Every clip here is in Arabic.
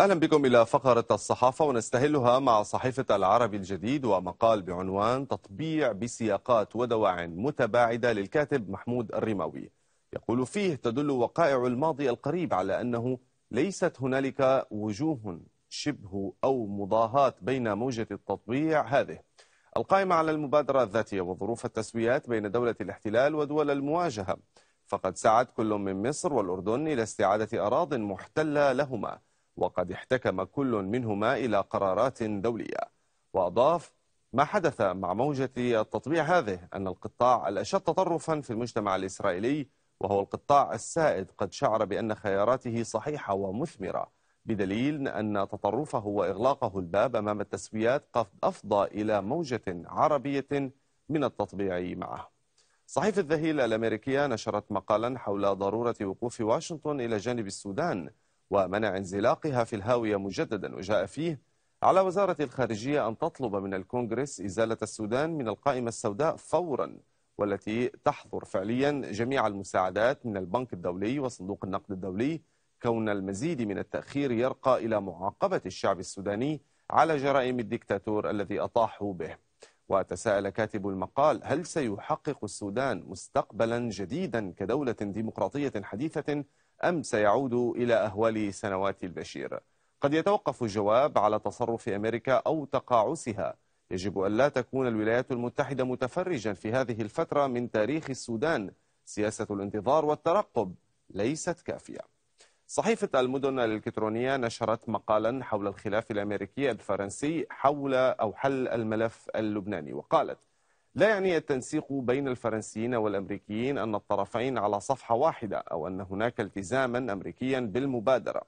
أهلا بكم إلى فقرة الصحافة ونستهلها مع صحيفة العربي الجديد ومقال بعنوان تطبيع بسياقات ودواع متباعدة للكاتب محمود الرماوي يقول فيه تدل وقائع الماضي القريب على أنه ليست هنالك وجوه شبه أو مضاهات بين موجة التطبيع هذه القائمة على المبادرة الذاتية وظروف التسويات بين دولة الاحتلال ودول المواجهة فقد سعت كل من مصر والأردن إلى استعادة أراض محتلة لهما وقد احتكم كل منهما إلى قرارات دولية وأضاف ما حدث مع موجة التطبيع هذه أن القطاع الأشد تطرفا في المجتمع الإسرائيلي وهو القطاع السائد قد شعر بأن خياراته صحيحة ومثمرة بدليل أن تطرفه وإغلاقه الباب أمام التسويات قد أفضى إلى موجة عربية من التطبيع معه صحيفة الذهيل الأمريكية نشرت مقالا حول ضرورة وقوف واشنطن إلى جانب السودان ومنع انزلاقها في الهاوية مجددا وجاء فيه على وزارة الخارجية أن تطلب من الكونغرس إزالة السودان من القائمة السوداء فورا والتي تحظر فعليا جميع المساعدات من البنك الدولي وصندوق النقد الدولي كون المزيد من التأخير يرقى إلى معاقبة الشعب السوداني على جرائم الدكتاتور الذي أطاحوا به وتساءل كاتب المقال هل سيحقق السودان مستقبلا جديدا كدولة ديمقراطية حديثة أم سيعود إلى أهوال سنوات البشير قد يتوقف الجواب على تصرف أمريكا أو تقاعسها يجب أن لا تكون الولايات المتحدة متفرجا في هذه الفترة من تاريخ السودان سياسة الانتظار والترقب ليست كافية صحيفة المدن الإلكترونية نشرت مقالا حول الخلاف الأمريكي الفرنسي حول أو حل الملف اللبناني وقالت لا يعني التنسيق بين الفرنسيين والأمريكيين أن الطرفين على صفحة واحدة أو أن هناك التزاما أمريكيا بالمبادرة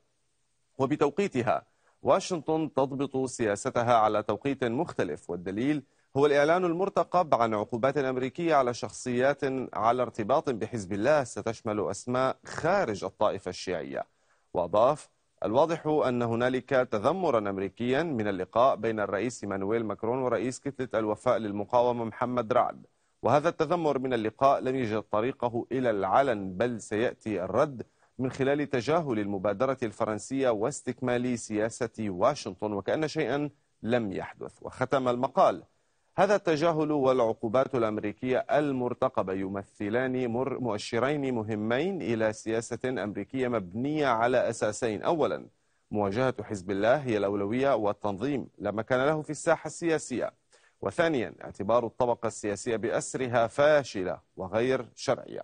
وبتوقيتها واشنطن تضبط سياستها على توقيت مختلف والدليل هو الإعلان المرتقب عن عقوبات أمريكية على شخصيات على ارتباط بحزب الله ستشمل أسماء خارج الطائفة الشيعية وأضاف الواضح أن هنالك تذمرا أمريكيا من اللقاء بين الرئيس مانويل ماكرون ورئيس كتلة الوفاء للمقاومة محمد رعد وهذا التذمر من اللقاء لم يجد طريقه إلى العلن بل سيأتي الرد من خلال تجاهل المبادرة الفرنسية واستكمال سياسة واشنطن وكأن شيئا لم يحدث وختم المقال هذا التجاهل والعقوبات الأمريكية المرتقبة يمثلان مؤشرين مهمين إلى سياسة أمريكية مبنية على أساسين أولا مواجهة حزب الله هي الأولوية والتنظيم لا مكان له في الساحة السياسية وثانيا اعتبار الطبقة السياسية بأسرها فاشلة وغير شرعية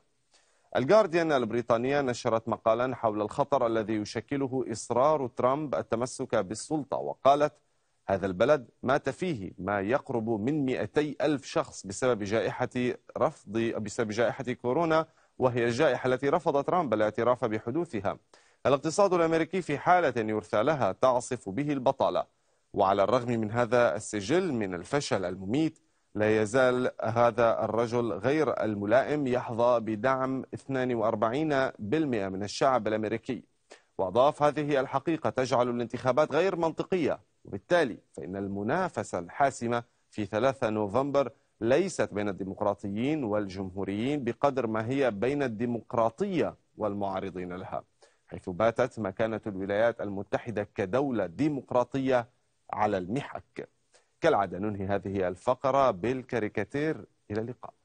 الجارديان البريطانية نشرت مقالا حول الخطر الذي يشكله إصرار ترامب التمسك بالسلطة وقالت هذا البلد مات فيه ما يقرب من 200 ألف شخص بسبب جائحة رفض بسبب جائحة كورونا وهي الجائحة التي رفض ترامب الاعتراف بحدوثها الاقتصاد الأمريكي في حالة يرثى لها تعصف به البطالة وعلى الرغم من هذا السجل من الفشل المميت لا يزال هذا الرجل غير الملائم يحظى بدعم 42% من الشعب الأمريكي وأضاف هذه الحقيقة تجعل الانتخابات غير منطقية وبالتالي فإن المنافسة الحاسمة في 3 نوفمبر ليست بين الديمقراطيين والجمهوريين بقدر ما هي بين الديمقراطية والمعارضين لها حيث باتت مكانة الولايات المتحدة كدولة ديمقراطية على المحك كالعادة ننهي هذه الفقرة بالكاريكاتير إلى اللقاء